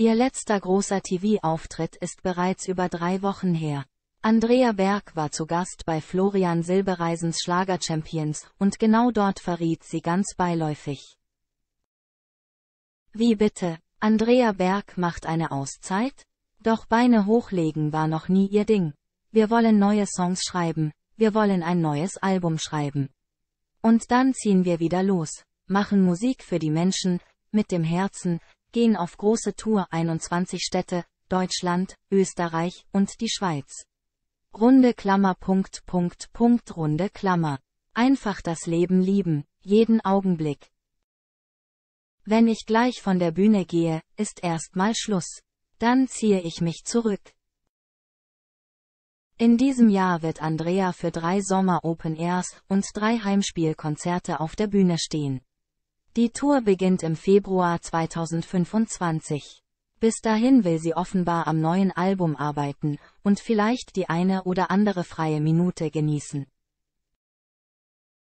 Ihr letzter großer TV-Auftritt ist bereits über drei Wochen her. Andrea Berg war zu Gast bei Florian Silbereisens Schlager Champions und genau dort verriet sie ganz beiläufig. Wie bitte, Andrea Berg macht eine Auszeit? Doch Beine hochlegen war noch nie ihr Ding. Wir wollen neue Songs schreiben, wir wollen ein neues Album schreiben. Und dann ziehen wir wieder los, machen Musik für die Menschen, mit dem Herzen, gehen auf große Tour 21 Städte, Deutschland, Österreich und die Schweiz. Runde Klammer Punkt Punkt Punkt Runde Klammer. Einfach das Leben lieben, jeden Augenblick. Wenn ich gleich von der Bühne gehe, ist erstmal Schluss. Dann ziehe ich mich zurück. In diesem Jahr wird Andrea für drei Sommer Open Airs und drei Heimspielkonzerte auf der Bühne stehen. Die Tour beginnt im Februar 2025. Bis dahin will sie offenbar am neuen Album arbeiten und vielleicht die eine oder andere freie Minute genießen.